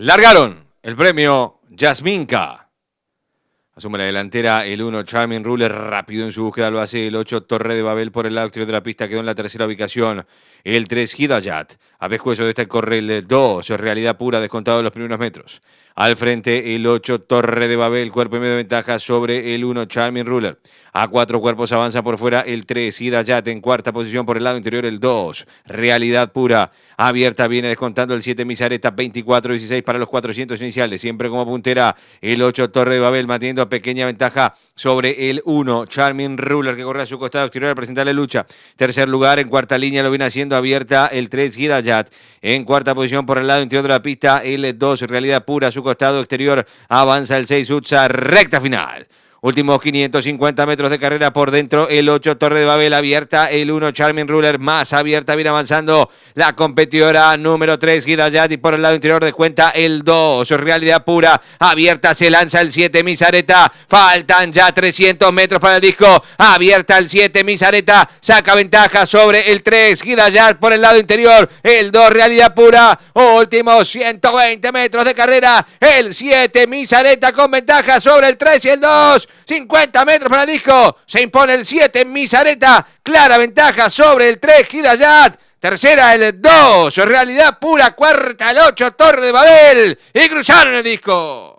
Largaron el premio Yasminka! Asume la delantera el 1, Charming Ruler, rápido en su búsqueda lo hace El 8, Torre de Babel por el lado exterior de la pista, quedó en la tercera ubicación. El 3, Hidayat. A de este correr el 2, realidad pura, descontado los primeros metros. Al frente el 8, Torre de Babel, cuerpo y medio de ventaja sobre el 1, Charming Ruler. A cuatro cuerpos avanza por fuera el 3, Yate, en cuarta posición por el lado interior el 2, realidad pura. Abierta viene descontando el 7, Misareta, 24-16 para los 400 iniciales. Siempre como puntera el 8, Torre de Babel, manteniendo pequeña ventaja sobre el 1, Charming Ruler, que corre a su costado exterior al presentarle lucha. Tercer lugar en cuarta línea lo viene haciendo abierta el 3, Irayate en cuarta posición por el lado interior de la pista, L2, realidad pura, su costado exterior, avanza el 6 Utsa, recta final. Últimos 550 metros de carrera por dentro. El 8, Torre de Babel abierta. El 1, Charmin Ruler más abierta. Viene avanzando la competidora número 3, y Por el lado interior de cuenta el 2. Realidad pura. Abierta se lanza el 7, Misareta. Faltan ya 300 metros para el disco. Abierta el 7, Misareta. Saca ventaja sobre el 3, Gidayat. Por el lado interior el 2, Realidad pura. Últimos 120 metros de carrera. El 7, Misareta con ventaja sobre el 3 y el 2. 50 metros para el disco, se impone el 7, Misareta, clara ventaja sobre el 3, Gidayat, Tercera el 2, realidad pura, cuarta el 8, Torre de Babel. Y cruzaron el disco.